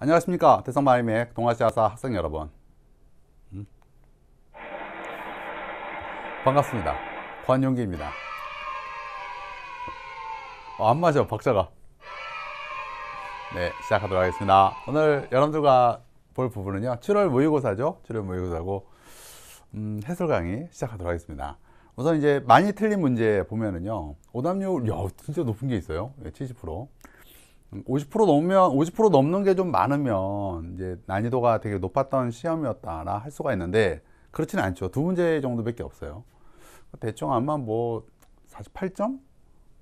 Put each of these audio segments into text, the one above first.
안녕하십니까 대성마이맥 동아시아사 학생 여러분 음? 반갑습니다 권용기입니다 어, 안 맞아 박자가 네 시작하도록 하겠습니다 오늘 여러분들과 볼 부분은요 7월 모의고사죠 7월 모의고사고 음, 해설 강의 시작하도록 하겠습니다 우선 이제 많이 틀린 문제 보면은요 오답률 야 진짜 높은 게 있어요 70% 예, 50% 넘으면 50% 넘는 게 좀 많으면 이제 난이도가 되게 높았던 시험이었다라 할 수가 있는데 그렇지는 않죠. 두 문제 정도밖에 없어요. 대충 아마 뭐 48점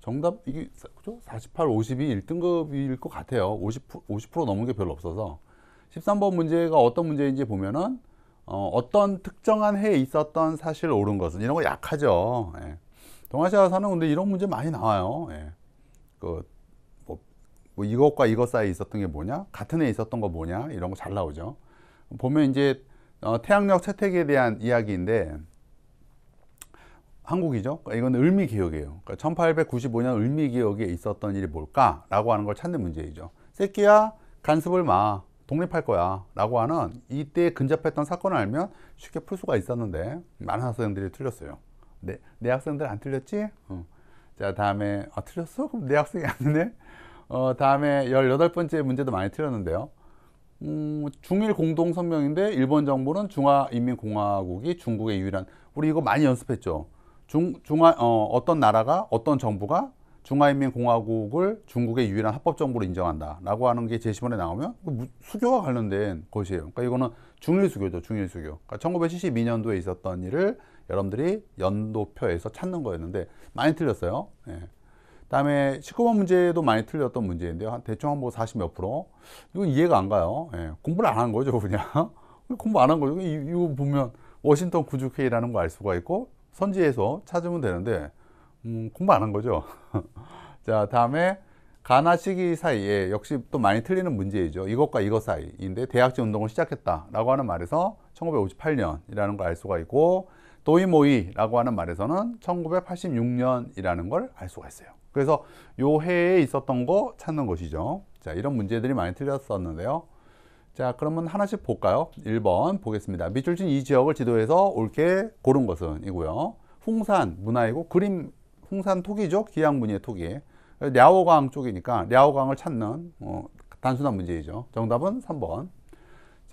정답 이게 그죠? 48, 5이 1등급일 것 같아요. 50% 50% 넘은 게 별로 없어서 13번 문제가 어떤 문제인지 보면은 어, 어떤 특정한 해에 있었던 사실 옳은 것은 이런 거 약하죠. 예. 동아시아 사는 근데 이런 문제 많이 나와요. 예. 그뭐 이것과 이것 사이에 있었던 게 뭐냐? 같은 애 있었던 거 뭐냐? 이런 거 잘 나오죠. 보면 이제 어, 태양력 채택에 대한 이야기인데 한국이죠. 그러니까 이건 을미 개혁이에요. 그러니까 1895년 을미 개혁에 있었던 일이 뭘까라고 하는 걸 찾는 문제이죠. 새끼야 간섭을 마. 독립할 거야 라고 하는 이때 근접했던 사건을 알면 쉽게 풀 수가 있었는데 많은 학생들이 틀렸어요 내, 내 학생들 안 틀렸지? 어. 자 다음에 아 틀렸어? 그럼 내 학생이 아니네? 어, 다음에 열여덟 번째 문제도 많이 틀렸는데요. 음, 중일 공동 성명인데 일본 정부는 중화인민공화국이 중국의 유일한 우리 이거 많이 연습했죠. 중 중화 어, 어떤 나라가 어떤 정부가 중화인민공화국을 중국의 유일한 합법 정부로 인정한다라고 하는 게 제시문에 나오면 수교와 관련된 것이에요. 그러니까 이거는 중일 수교죠. 중일 수교. 그러니까 1972년도에 있었던 일을 여러분들이 연도표에서 찾는 거였는데 많이 틀렸어요. 예. 다음에 19번 문제도 많이 틀렸던 문제인데요. 한 대충 한뭐 40 몇 프로. 이건 이해가 안 가요. 예, 공부를 안 한 거죠, 그냥. 공부 안 한 거죠. 이, 거 보면 워싱턴 구주회의라는 거 알 수가 있고 선지에서 찾으면 되는데 음, 공부 안 한 거죠. 자, 다음에 가나 시기 사이에 예, 역시 또 많이 틀리는 문제이죠. 이것과 이것 사이인데 대학제 운동을 시작했다라고 하는 말에서 1958년이라는 걸 알 수가 있고 도이모이라고 하는 말에서는 1986년이라는 걸 알 수가 있어요. 그래서 요 해에 있었던 거 찾는 것이죠. 자, 이런 문제들이 많이 틀렸었는데요. 자, 그러면 하나씩 볼까요? 1번 보겠습니다. 밑줄친 이 지역을 지도에서 옳게 고른 것은 이고요. 홍산 문화이고 그림 홍산 토기죠. 기양문의 토기. 랴오강 쪽이니까 랴오강을 찾는 어, 단순한 문제이죠. 정답은 3번.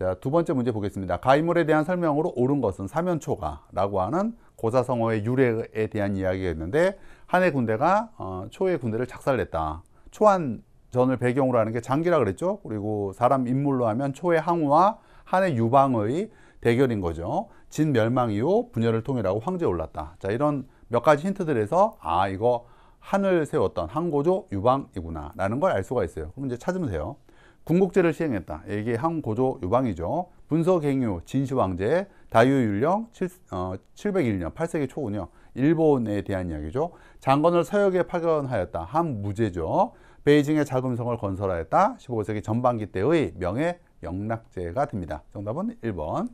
자, 두 번째 문제 보겠습니다. 가인물에 대한 설명으로 옳은 것은 사면초가라고 하는 고사성어의 유래에 대한 이야기였는데 한해 군대가 어, 초의 군대를 작살냈다. 초한 전을 배경으로 하는 게 장기라 그랬죠. 그리고 사람 인물로 하면 초의 항우와 한해 유방의 대결인 거죠. 진 멸망 이후 분열을 통일하고 황제 에 올랐다. 자, 이런 몇 가지 힌트들에서 아, 이거 한을 세웠던 항고조 유방이구나 라는 걸 알 수가 있어요. 그럼 이제 찾으면 돼요. 군국제를 시행했다. 이게 항고조 유방이죠. 분서갱유, 진시황제, 다유율령, 7, 어, 701년, 8세기 초군요. 일본에 대한 이야기죠. 장건을 서역에 파견하였다. 한무제죠. 베이징의 자금성을 건설하였다. 15세기 전반기 때의 명예 영락제가 됩니다. 정답은 1번.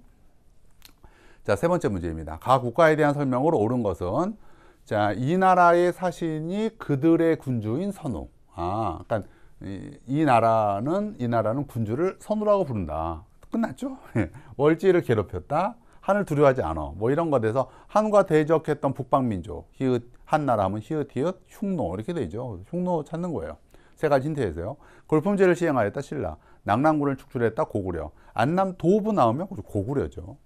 자, 세 번째 문제입니다. 각 국가에 대한 설명으로 옳은 것은 자, 이 나라의 사신이 그들의 군주인 선호. 아, 그러니까 이, 이 나라는 이 나라는 군주를 선우라고 부른다. 끝났죠. 예. 월지를 괴롭혔다. 한을 두려워하지 않아. 뭐 이런 것에 대해서 한과 대적했던 북방민족, 히읗, 한나라 하면 히읗, 히읗, 흉노 이렇게 되죠. 흉노 찾는 거예요. 세 가지 힌트에서요. 골품제를 시행하였다 신라, 낙랑군을 축출했다 고구려, 안남 도부 나오면 고구려죠.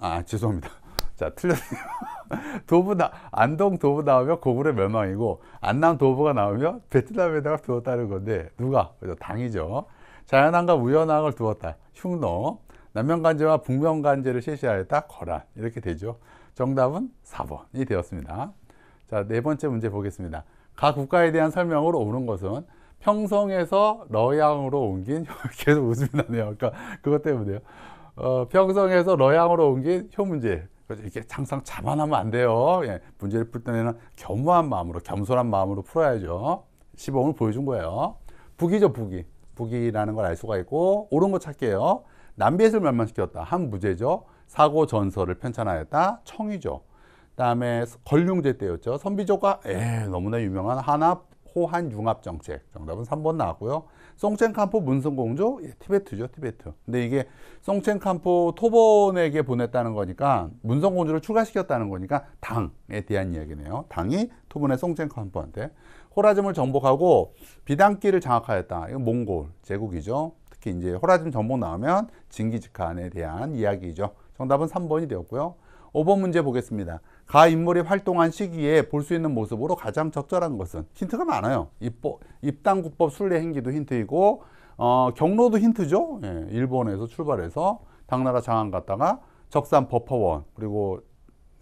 아 죄송합니다. 자, 틀렸네요. 도부 나, 안동 도부 나오면 고구려 멸망이고, 안남 도부가 나오면 베트남에다가 두었다는 건데, 누가? 당이죠. 자연왕과 우연왕을 두었다. 흉노. 남명간제와 북명간제를 실시하였다. 거란. 이렇게 되죠. 정답은 4번이 되었습니다. 자, 네 번째 문제 보겠습니다. 각 국가에 대한 설명으로 옳은 것은 평성에서 러양으로 옮긴, 계속 웃음이 나네요. 아까 그러니까 그것 때문에요. 어, 평성에서 러양으로 옮긴 효문제. 그래서 이렇게 항상 자만하면 안 돼요. 예, 문제를 풀 때는 겸허한 마음으로, 겸손한 마음으로 풀어야죠. 시범을 보여준 거예요. 북이죠, 북이. 북이라는 걸 알 수가 있고, 옳은 거 찾게요. 남비예술 멸망시켰다. 한 무죄죠. 사고 전설을 편찬하였다. 청이죠. 그다음에 걸륭제 때였죠. 선비조가 에, 너무나 유명한 하나 호한 융합 정책 정답은 3번 나왔고요. 송첸캄포 문승공조 예, 티베트죠 티베트. 근데 이게 송첸캄포 토본에게 보냈다는 거니까 문성공조를 추가시켰다는 거니까 당에 대한 이야기네요. 당이 토본의 송첸캄포한테 호라즘을 정복하고 비단길을 장악하였다. 이건 몽골 제국이죠. 특히 이제 호라즘 정복 나오면 징기즈칸에 대한 이야기죠. 정답은 3번이 되었고요. 5번 문제 보겠습니다. 가 인물이 활동한 시기에 볼 수 있는 모습으로 가장 적절한 것은 힌트가 많아요. 입보, 입당국법 순례 행기도 힌트이고 어, 경로도 힌트죠. 예, 일본에서 출발해서 당나라 장안 갔다가 적산 버퍼원 그리고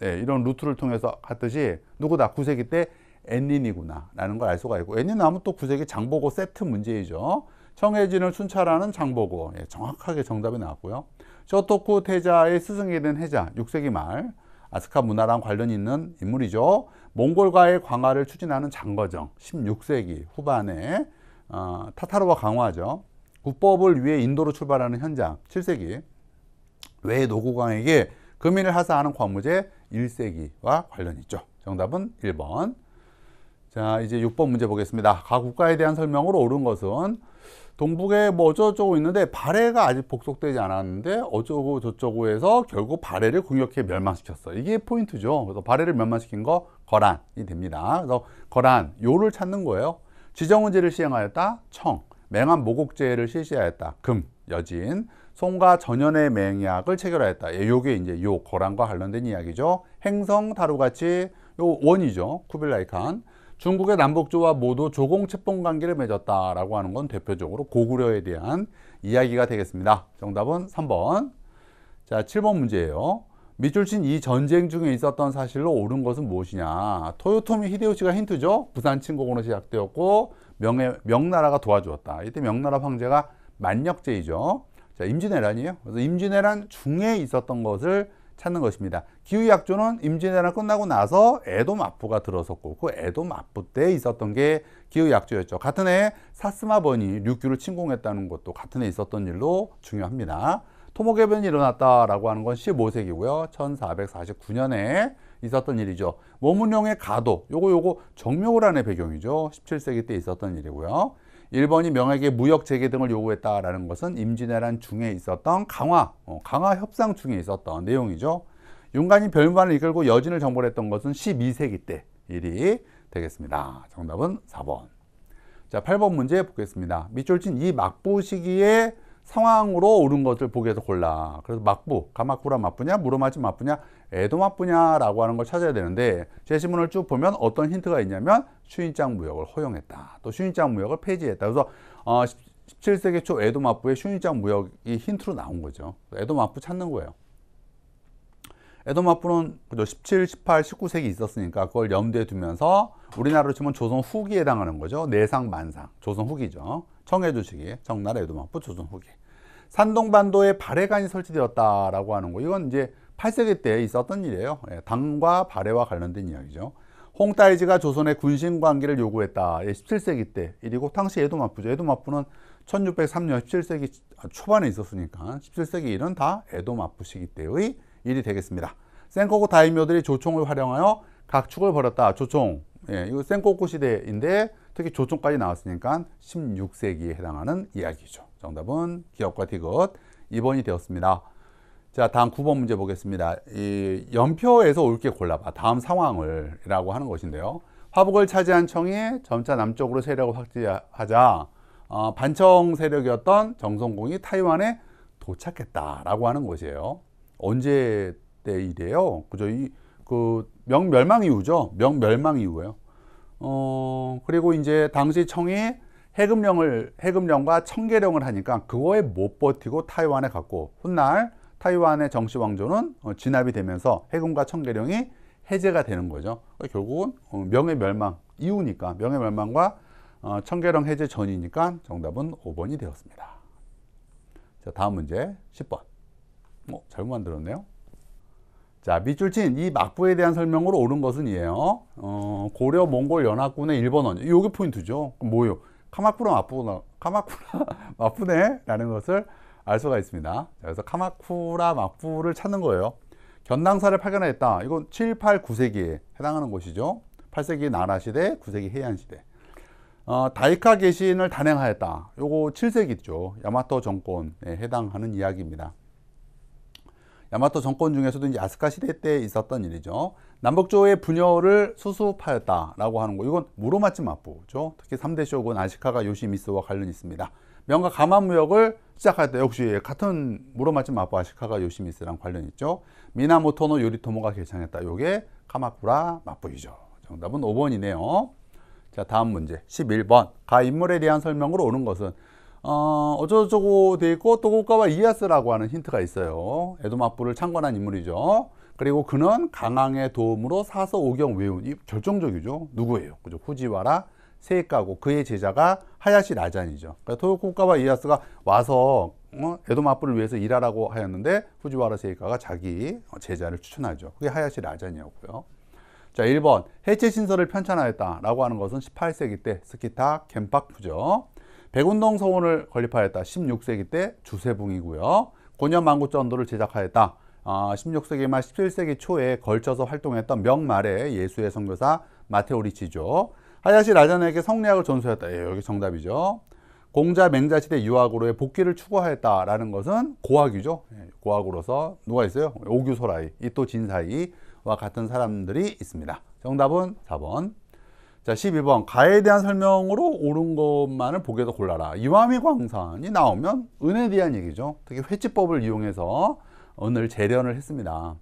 예, 이런 루트를 통해서 갔듯이 누구다 구세기 때 엔닌이구나 라는 걸 알 수가 있고 엔닌 하무또 구세기 장보고 세트 문제이죠. 청해진을 순찰하는 장보고 예, 정확하게 정답이 나왔고요. 쇼토쿠 태자의 스승이 된 해자 6세기 말 아스카 문화랑 관련 있는 인물이죠. 몽골과의 광화를 추진하는 장거정 16세기 후반에 어, 타타르와 강화하죠. 국법을 위해 인도로 출발하는 현장 7세기 외 노고강에게 금인을 하사하는 과무제 1세기와 관련 있죠. 정답은 1번. 자, 이제 6번 문제 보겠습니다. 각 국가에 대한 설명으로 옳은 것은 동북에 뭐 어쩌고저쩌고 있는데 발해가 아직 복속되지 않았는데 어쩌고 저쩌고 해서 결국 발해를 공격해 멸망시켰어. 이게 포인트죠. 그래서 발해를 멸망시킨 거 거란이 됩니다. 그래서 거란 요를 찾는 거예요. 지정운제를 시행하였다 청, 맹한 모국제를 실시하였다 금, 여진, 송과 전연의 맹약을 체결하였다. 예, 요게 이제 요 거란과 관련된 이야기죠. 행성 다루같이요 원이죠. 쿠빌라이 칸. 중국의 남북조와 모두 조공 채봉 관계를 맺었다라고 하는 건 대표적으로 고구려에 대한 이야기가 되겠습니다. 정답은 3번. 자, 7번 문제예요. 밑줄 친이 전쟁 중에 있었던 사실로 옳은 것은 무엇이냐? 토요토미 히데요시가 힌트죠. 부산 침공으로 시작되었고 명예, 명나라가 도와주었다. 이때 명나라 황제가 만력제이죠. 자, 임진왜란이에요. 그래서 임진왜란 중에 있었던 것을 찾는 것입니다. 기후의학조는 임진왜란 끝나고 나서 에도 마포가 들어섰고 그에도 마포 때 있었던 게 기후의학조였죠. 같은 해 사스마번이 류큐를 침공했다는 것도 같은 해 있었던 일로 중요합니다. 토목해변이 일어났다라고 하는 건 15세기고요. 1449년에 있었던 일이죠. 모문룡의 가도, 요거 요거 정묘호란의 배경이죠. 17세기 때 있었던 일이고요. 일본이 명에게 무역 재개 등을 요구했다라는 것은 임진왜란 중에 있었던 강화, 어, 강화 협상 중에 있었던 내용이죠. 윤관이 별반을 이끌고 여진을 정벌했던 것은 12세기 때 일이 되겠습니다. 정답은 4번. 자, 8번 문제 보겠습니다. 밑줄친 이 막부 시기에 상황으로 옳은 것을 보기에서 골라. 그래서 막부, 가막부라 막부냐, 무로마치 막부냐, 에도 막부냐라고 하는 걸 찾아야 되는데 제시문을 쭉 보면 어떤 힌트가 있냐면 슈인장 무역을 허용했다. 또 슈인장 무역을 폐지했다. 그래서 어, 17세기 초 에도 막부의 슈인장 무역이 힌트로 나온 거죠. 에도 막부 찾는 거예요. 에도 막부는 그죠 17, 18, 19세기 있었으니까 그걸 염두에 두면서 우리나라로 치면 조선 후기에 해당하는 거죠. 내상, 만상, 조선 후기죠. 청해주시기 정나라에도만 부조선 후기 산동반도에 발해관이 설치되었다라고 하는 거 이건 이제 8세기 때 있었던 일이에요. 예, 당과 발해와 관련된 이야기죠. 홍타이지가 조선의 군신 관계를 요구했다. 17세기 때 일이고 당시 에도마푸죠. 에도마푸는 1603년 17세기 초반에 있었으니까 17세기 일은 다 에도마푸 시기 때의 일이 되겠습니다. 센코쿠 다이묘들이 조총을 활용하여 각축을 벌였다. 조총. 예, 이거 센코쿠 시대인데 특히 조총까지 나왔으니까 16세기에 해당하는 이야기죠. 정답은 기업과 디귿 2번이 되었습니다. 자, 다음 9번 문제 보겠습니다. 이 연표에서 옳게 골라봐. 다음 상황을 이라고 하는 것인데요. 화북을 차지한 청이 점차 남쪽으로 세력을 확대하자 어, 반청 세력이었던 정성공이 타이완에 도착했다라고 하는 것이에요. 언제 때 일이에요? 그죠? 이, 그 명멸망 이후죠. 명멸망 이후예요. 어, 그리고 이제 당시 청이 해금령을 해금령과 청계령을 하니까 그거에 못 버티고 타이완에 갔고 훗날 타이완의 정시 왕조는 어, 진압이 되면서 해금과 청계령이 해제가 되는 거죠. 그러니까 결국은 어, 명예 멸망 이후니까 명예 멸망과 어, 청계령 해제 전이니까 정답은 5번이 되었습니다. 자, 다음 문제 10번. 뭐, 잘못 만들었네요. 자, 밑줄 친 이 막부에 대한 설명으로 옳은 것은 이에요. 어, 고려 몽골 연합군의 일본 언 요게 포인트죠. 뭐요? 카마쿠라 마푸나 카마쿠라 마푸네라는 것을 알 수가 있습니다. 그래서 카마쿠라 마푸를 찾는 거예요. 견당사를 파견했다. 이건 7, 8, 9세기에 해당하는 것이죠. 8세기 나라 시대, 9세기 해안 시대. 어, 다이카 개신을 단행하였다. 요거 7세기죠. 야마토 정권에 해당하는 이야기입니다. 야마토 정권 중에서도 이제 아스카 시대 때 있었던 일이죠. 남북조의 분열을 수습하였다라고 하는 거. 이건 무로마치 마포죠. 특히 3대 쇼군 아시카가 요시미스와 관련이 있습니다. 명가 가마무역을 시작할때 역시 같은 무로마치 마포 아시카가 요시미스랑 관련이 있죠. 미나모토노 요리토모가 결창했다. 요게 카마쿠라 마포이죠. 정답은 5번이네요. 자, 다음 문제. 11번. 가 인물에 대한 설명으로 오는 것은 어, 어쩌고저쩌고 되어 있고 또고가와 이아스라고 하는 힌트가 있어요. 에도 악부를 창건한 인물이죠. 그리고 그는 강항의 도움으로 사서 오경 외운 이 결정적이죠. 누구예요? 그죠? 후지와라 세이카고 그의 제자가 하야시 라잔이죠. 그러니까 토요코가와 이아스가 와서 어, 에도마부을 위해서 일하라고 하였는데 후지와라 세이카가 자기 어, 제자를 추천하죠. 그게 하야시 라잔이었고요. 자, 1번 해체 신설을 편찬하였다라고 하는 것은 18세기 때 스키타 겐파쿠죠. 백운동 서원을 건립하였다. 16세기 때 주세붕이고요. 고년만구전도를 제작하였다. 아, 16세기 말 17세기 초에 걸쳐서 활동했던 명말의 예수의 선교사 마테오 리치죠. 하야시 라잔에게 성리학을 전수했다. 예, 여기 정답이죠. 공자 맹자 시대 유학으로의 복귀를 추구하였다라는 것은 고학이죠. 예, 고학으로서 누가 있어요? 오규소라이, 이 또 진사이와 같은 사람들이 있습니다. 정답은 4번. 자, 12번 가에 대한 설명으로 옳은 것만을 보기에도 골라라. 이와미 광산이 나오면 은에 대한 얘기죠. 특히 회치법을 이용해서 은을 재련을 했습니다.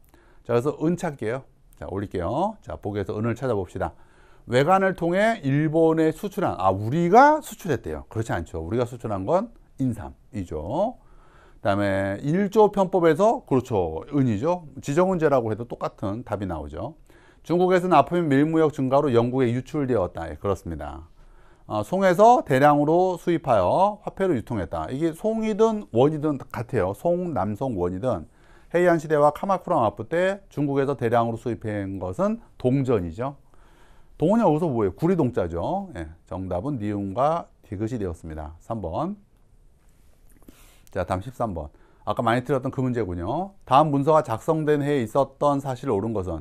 자, 그래서 은 찾게요. 자, 올릴게요. 자, 보기에서 은을 찾아봅시다. 외관을 통해 일본에 수출한, 아, 우리가 수출했대요. 그렇지 않죠. 우리가 수출한 건 인삼이죠. 그 다음에 일조 편법에서, 그렇죠. 은이죠. 지정은제라고 해도 똑같은 답이 나오죠. 중국에서는 아프면 밀무역 증가로 영국에 유출되었다. 예, 그렇습니다. 어, 송에서 대량으로 수입하여 화폐로 유통했다. 이게 송이든 원이든 같아요. 송, 남송, 원이든 헤이안 시대와 카마쿠라 마프 때 중국에서 대량으로 수입한 것은 동전이죠. 동원이 어서 뭐예요? 구리동자죠. 예, 정답은 니은과 디귿이 되었습니다. 3번. 자, 다음 13번. 아까 많이 틀렸던 그 문제군요. 다음 문서가 작성된 해에 있었던 사실을 옳은 것은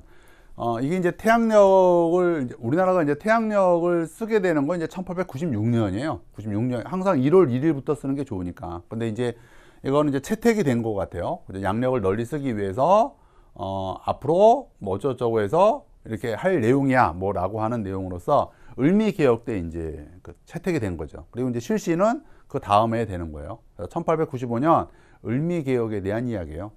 어, 이게 이제 태양력을 우리나라가 이제 태양력을 쓰게 되는 건 이제 1896년이에요. 96년 항상 1월 1일부터 쓰는 게 좋으니까. 근데 이제 이거는 이제 채택이 된 것 같아요. 양력을 널리 쓰기 위해서 어, 앞으로 뭐 어쩌고저쩌고 해서 이렇게 할 내용이야 뭐라고 하는 내용으로서 을미 개혁 때 이제 그 채택이 된 거죠. 그리고 이제 실시는 그 다음에 되는 거예요. 1895년 을미 개혁에 대한 이야기예요.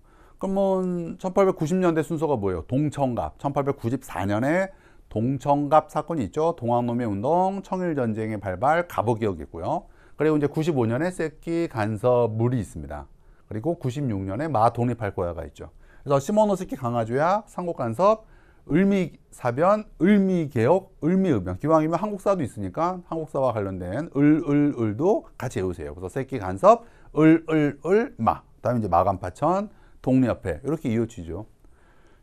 그러면 1890년대 뭐 순서가 뭐예요? 동청갑. 1894년에 동청갑 사건이 있죠. 동학농민 운동, 청일 전쟁의 발발, 갑오 개혁이 있고요. 그리고 이제 95년에 새끼 간섭물이 있습니다. 그리고 96년에 마 독립할 거야가 있죠. 그래서 시모노스키 강화조약, 상국 간섭, 을미 사변, 을미 개혁, 을미 읍변. 기왕이면 한국사도 있으니까 한국사와 관련된 을, 을, 을도 같이 외우세요. 그래서 새끼 간섭, 을, 을, 을, 마. 그다음에 이제 마감 파천. 동네 옆에 이렇게 이어지죠.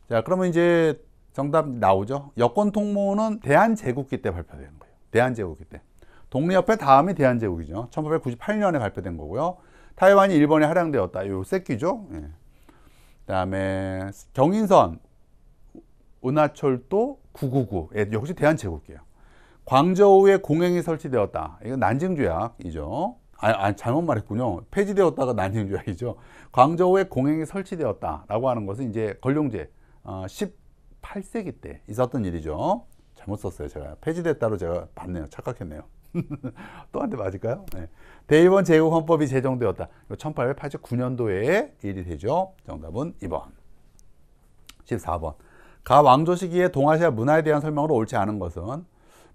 자, 그러면 이제 정답 나오죠. 여권 통모는 대한제국기 때 발표되는 거예요. 대한제국기 때. 동네 옆에 다음이 대한제국이죠. 1998년에 발표된 거고요. 타이완이 일본에 할양되었다. 요 새끼죠. 예. 그다음에 경인선 운하철도 999 예, 역시 대한제국기예요. 광저우에 공행이 설치되었다. 이건 난징조약이죠. 아, 아, 잘못 말했군요. 폐지되었다가 난지인줄 알죠. 광저우에 공행이 설치되었다라고 하는 것은 이제 걸룡제 어, 18세기 때 있었던 일이죠. 잘못 썼어요. 제가 폐지됐다로 제가 봤네요. 착각했네요. 또 한 대 맞을까요? 네. 대의원 제국 헌법이 제정되었다. 1889년도에 일이 되죠. 정답은 2번. 14번. 가 왕조 시기에 동아시아 문화에 대한 설명으로 옳지 않은 것은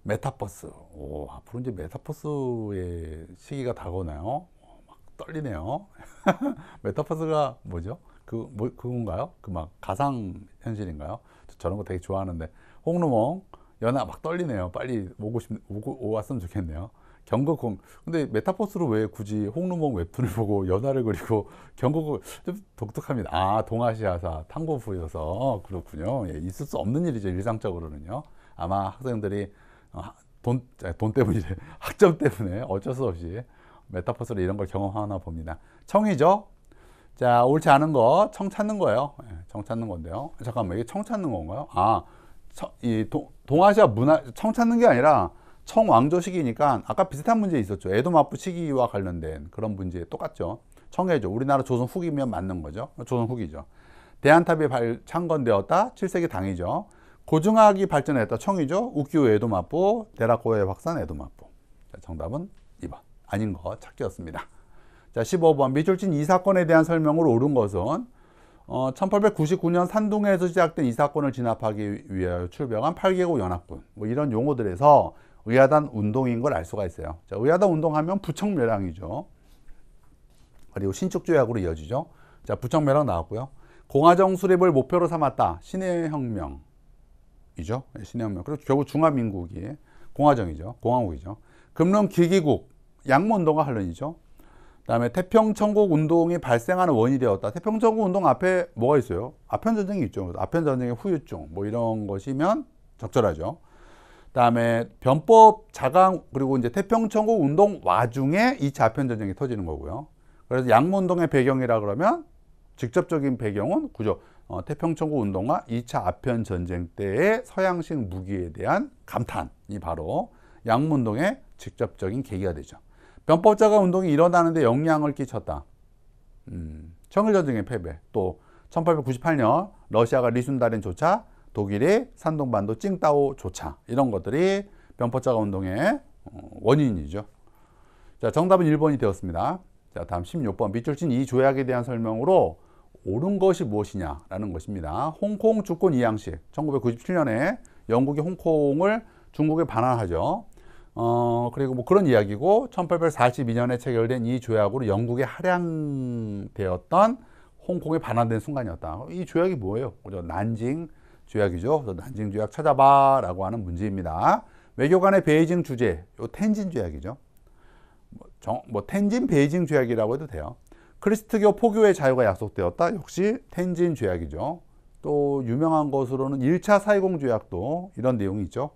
메타버스. 오, 앞으로 이제 메타버스의 시기가 다가오나요? 오, 막 떨리네요. 메타버스가 뭐죠? 그, 뭐, 그건가요? 그 막 가상현실인가요? 저런 거 되게 좋아하는데. 홍루몽, 연아 막 떨리네요. 빨리 오고 싶, 오고, 왔으면 좋겠네요. 경거공. 근데 메타버스로 왜 굳이 홍루몽 웹툰을 보고 연화를 그리고 경거을좀 독특합니다. 아, 동아시아사 탐구부여서. 어, 그렇군요. 예, 있을 수 없는 일이죠. 일상적으로는요. 아마 학생들이 어, 돈, 아, 돈 때문이래. 학점 때문에 어쩔 수 없이 메타포스로 이런 걸 경험하나 봅니다. 청이죠? 자, 옳지 않은 거, 청 찾는 거예요. 예, 청 찾는 건데요. 잠깐만, 이게 청 찾는 건가요? 아, 청, 이 동, 동아시아 문화, 청 찾는 게 아니라 청왕조 시기니까 아까 비슷한 문제 있었죠. 에도 마부 시기와 관련된 그런 문제 똑같죠. 청해죠. 우리나라 조선 후기면 맞는 거죠. 조선 후기죠. 대한탑이 창건되었다. 7세기 당이죠. 고증학이 발전했다. 청이죠. 우기우 에도마포, 데라코의 박산 에도마포. 정답은 2번. 아닌 거 찾기였습니다. 자, 15번. 미술진 이 사건에 대한 설명으로 옳은 것은 어, 1899년 산둥에서 시작된 이 사건을 진압하기 위하여 출병한 8개국 연합군. 뭐 이런 용어들에서 의하단 운동인 걸 알 수가 있어요. 자, 의하단 운동하면 부청매랑이죠. 그리고 신축조약으로 이어지죠. 자, 부청매랑 나왔고요. 공화정 수립을 목표로 삼았다. 신해혁명. 이죠 신의 혁명. 그리고 결국 중화민국이 공화정이죠. 공화국이죠. 금론 기기국, 양문동과 관련이죠. 그다음에 태평천국 운동이 발생하는 원인이 되었다. 태평천국 운동 앞에 뭐가 있어요? 아편 전쟁이 있죠. 아편 전쟁의 후유증 뭐 이런 것이면 적절하죠. 그다음에 변법 자강 그리고 이제 태평천국 운동 와중에 이 아편 전쟁이 터지는 거고요. 그래서 양문동의 배경이라 그러면 직접적인 배경은 구조 어, 태평천국 운동과 2차 아편 전쟁 때의 서양식 무기에 대한 감탄이 바로 양문동의 직접적인 계기가 되죠. 변법자가 운동이 일어나는데 영향을 끼쳤다. 음, 청일전쟁의 패배, 또 1898년 러시아가 리순다린 조차, 독일의 산동반도 찡따오 조차 이런 것들이 변법자가 운동의 어, 원인이죠. 자, 정답은 1번이 되었습니다. 자, 다음 16번 밑줄 친이 조약에 대한 설명으로 옳은 것이 무엇이냐라는 것입니다. 홍콩 주권 이양식 1997년에 영국이 홍콩을 중국에 반환하죠. 어, 그리고 뭐 그런 이야기고 1842년에 체결된 이 조약으로 영국에 할양되었던 홍콩에 반환된 순간이었다. 이 조약이 뭐예요? 그죠? 난징 조약이죠. 난징 조약 찾아봐라고 하는 문제입니다. 외교 간의 베이징 주재, 요 텐진 조약이죠. 뭐 정, 뭐 텐진 베이징 조약이라고 해도 돼요. 크리스트교 포교의 자유가 약속되었다. 역시 텐진 조약이죠. 또 유명한 것으로는 1차 사회공 조약도 이런 내용이 있죠.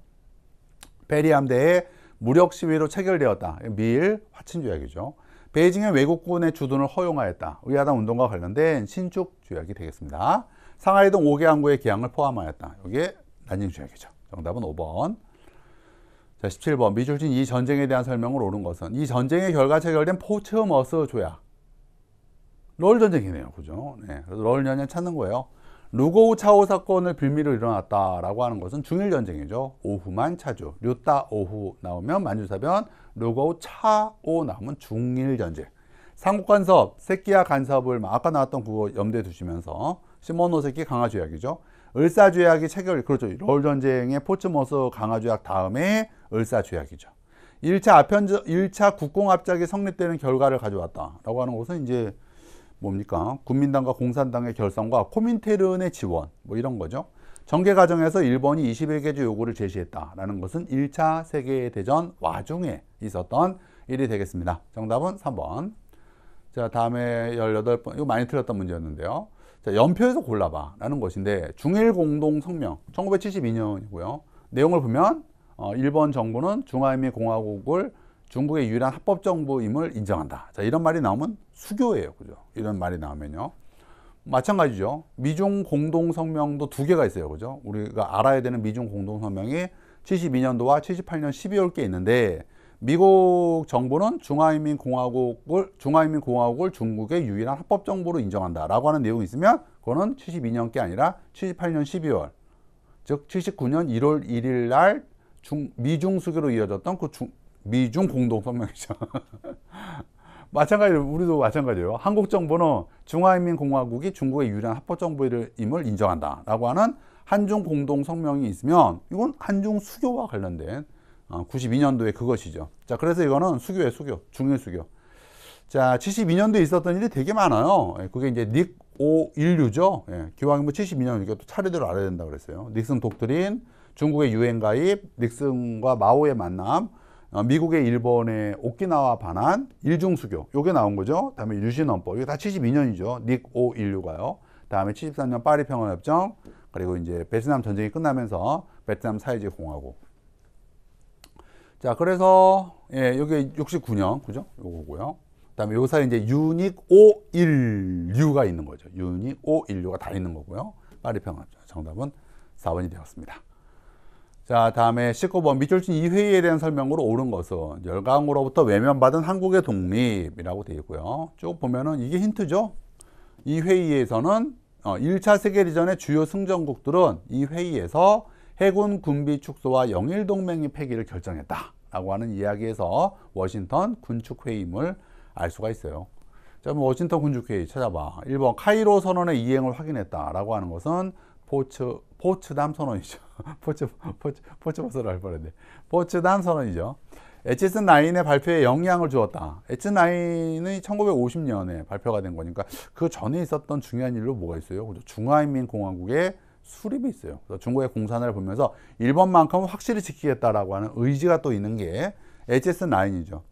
베리 암대의 무력 시위로 체결되었다. 미일 화친 조약이죠. 베이징의 외국군의 주둔을 허용하였다. 의하당 운동과 관련된 신축 조약이 되겠습니다. 상하이동 5개 항구의 기항을 포함하였다. 여기에 난징 조약이죠. 정답은 5번. 자, 17번 미줄진 이 전쟁에 대한 설명을 옳은 것은 이 전쟁의 결과 체결된 포츠머스 조약 롤 전쟁이네요. 그죠? 네. 그래서 롤울 전쟁 찾는 거예요. 루고우 차오 사건을 빌미로 일어났다라고 하는 것은 중일 전쟁이죠. 오후만 차주, 류따 오후 나오면 만주사변, 루고우 차오 나오면 중일 전쟁. 삼국간섭, 새끼야 간섭을 아까 나왔던 그거 염두에 두시면서 시모노세키 강화조약이죠. 을사조약이 체결, 그렇죠. 롤 전쟁의 포츠모스 강화조약 다음에 을사조약이죠. 1차 아편, 1차 국공합작이 성립되는 결과를 가져왔다라고 하는 것은 이제 뭡니까? 국민당과 공산당의 결성과 코민테른의 지원 뭐 이런 거죠. 전개 과정에서 일본이 21개조 요구를 제시했다라는 것은 1차 세계대전 와중에 있었던 일이 되겠습니다. 정답은 3번. 자, 다음에 18번. 이거 많이 틀렸던 문제였는데요. 자, 연표에서 골라봐 라는 것인데 중일 공동 성명 1972년이고요. 내용을 보면 어, 일본 정부는 중화인민공화국을 중국의 유일한 합법 정부임을 인정한다. 자, 이런 말이 나오면 수교예요. 그죠? 이런 말이 나오면요. 마찬가지죠. 미중 공동 성명도 두 개가 있어요. 그죠? 우리가 알아야 되는 미중 공동 성명이 72년도와 78년 12월께 있는데 미국 정부는 중화인민공화국을 중화인민공화국을 중국의 유일한 합법 정부로 인정한다라고 하는 내용이 있으면 그거는 72년 게 아니라 78년 12월 즉 79년 1월 1일 날 중, 미중 수교로 이어졌던 그 중, 미중 공동 성명이죠. 마찬가지로 우리도 마찬가지예요. 한국 정부는 중화인민공화국이 중국의 유일한 합법 정부임을 인정한다라고 하는 한중 공동 성명이 있으면 이건 한중 수교와 관련된 92년도에 어, 그것이죠. 자, 그래서 이거는 수교예 수교, 중일 수교. 자, 72년도에 있었던 일이 되게 많아요. 예, 그게 이제 닉 오인류죠. 예, 기왕이면 72년 이게 또 차례대로 알아야 된다 그랬어요. 닉슨 독트린, 중국의 유엔 가입, 닉슨과 마오의 만남, 어, 미국의 일본의 오키나와 반환, 일중수교 요게 나온 거죠. 다음에 유신헌법 이게 다 72년이죠. 닉 오일류가요. 다음에 73년 파리 평화협정 그리고 이제 베트남 전쟁이 끝나면서 베트남 사회주의 공화국. 자 그래서 예 여기 69년 그죠? 요거고요. 그다음에 요 사이 이제 유닉 오일류가 있는 거죠. 유닉 오일류가 다 있는 거고요. 파리 평화협정 정답은 4번이 되었습니다. 자, 다음에 19번 미출친이 회의에 대한 설명으로 옳은 것은 열강으로부터 외면받은 한국의 독립이라고 되어 있고요. 쭉 보면은 이게 힌트죠. 이 회의에서는 어, 1차 세계대전의 주요 승전국들은 이 회의에서 해군 군비 축소와 영일 동맹이 폐기를 결정했다라고 하는 이야기에서 워싱턴 군축 회의임을 알 수가 있어요. 자, 워싱턴 군축 회의 찾아봐. 1번 카이로 선언의 이행을 확인했다라고 하는 것은 포츠 포츠담 선언이죠. 포츠 포츠 포츠버스를 할 뻔했네. 포츠담 선언이죠. 에 h 나인의 발표에 영향을 주었다. 에 h 나인이 1950년에 발표가 된 거니까 그 전에 있었던 중요한 일로 뭐가 있어요? 그죠? 중화인민공화국의 수립이 있어요. 중국의 공산을 보면서 일본만큼 확실히 지키겠다라고 하는 의지가 또 있는 게에 h 나인이죠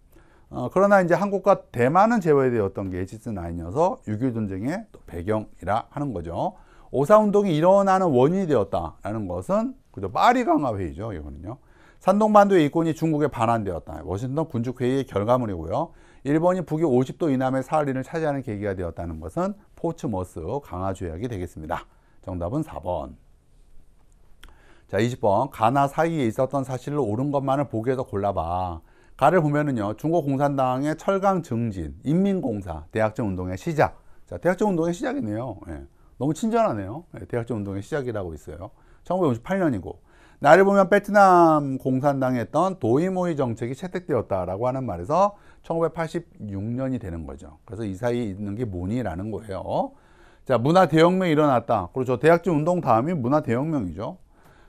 어, 그러나 이제 한국과 대만은 제외되었던 게에 h 나인이어서6.1 전쟁의 배경이라 하는 거죠. 오사운동이 일어나는 원인이 되었다라는 것은 그죠 파리 강화 회의죠 이거는요. 산동반도의 이권이 중국에 반환되었다. 워싱턴 군축 회의의 결과물이고요. 일본이 북위 50도 이남의 사할린을 차지하는 계기가 되었다는 것은 포츠머스 강화 조약이 되겠습니다. 정답은 4번. 자, 20번. 가나 사이에 있었던 사실로 옳은 것만을 보기에서 골라봐. 가를 보면은요, 중국공산당의 철강 증진, 인민공사, 대학제 운동의 시작. 자, 대학제 운동의 시작이네요. 예. 너무 친절하네요. 네, 대학제 운동의 시작이라고 있어요. 1958년이고 나를 보면 베트남 공산당했던 도이모이 정책이 채택되었다라고 하는 말에서 1986년이 되는 거죠. 그래서 이 사이에 있는 게뭐니라는 거예요. 자, 문화 대혁명이 일어났다. 그렇죠 대학제 운동 다음이 문화 대혁명이죠.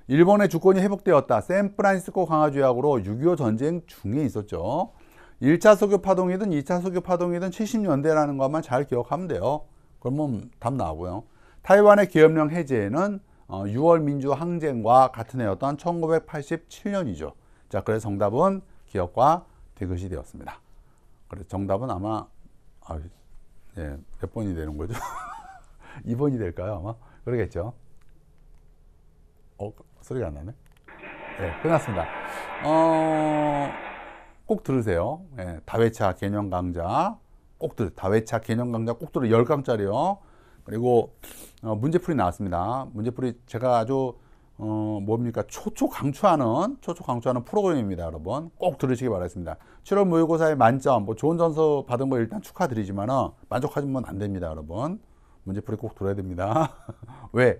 일본의 주권이 회복되었다. 샌프란시스코 강화조약으로 6.25 전쟁 중에 있었죠. 1차 석유 파동이든 2차 석유 파동이든 70년대라는 것만 잘 기억하면 돼요. 그러면 뭐 답 나오고요. 타이완의 기업령 해제는 에 어, 6월 민주항쟁과 같은 해였던 1987년이죠. 자, 그래서 정답은 기업과 대그시 되었습니다. 그래서 정답은 아마 아, 예, 몇 번이 되는 거죠? 2번이 될까요 아마? 그러겠죠. 어, 소리가 안 나네. 예, 끝났습니다. 어, 꼭 들으세요. 예, 다회차 개념 강좌 꼭 들, 다회차 개념 강좌 꼭 들어 10강짜리요. 그리고 어, 문제풀이 나왔습니다. 문제풀이 제가 아주 어, 뭡니까 초초 강추하는 초초 강추하는 프로그램입니다, 여러분. 꼭 들으시기 바라겠습니다. 7월 모의고사의 만점, 뭐 좋은 점수 받은 거 일단 축하드리지만 만족하시면 안 됩니다, 여러분. 문제풀이 꼭 들어야 됩니다. 왜?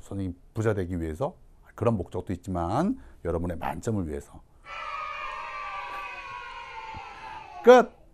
선생님 부자 되기 위해서 그런 목적도 있지만 여러분의 만점을 위해서 끝.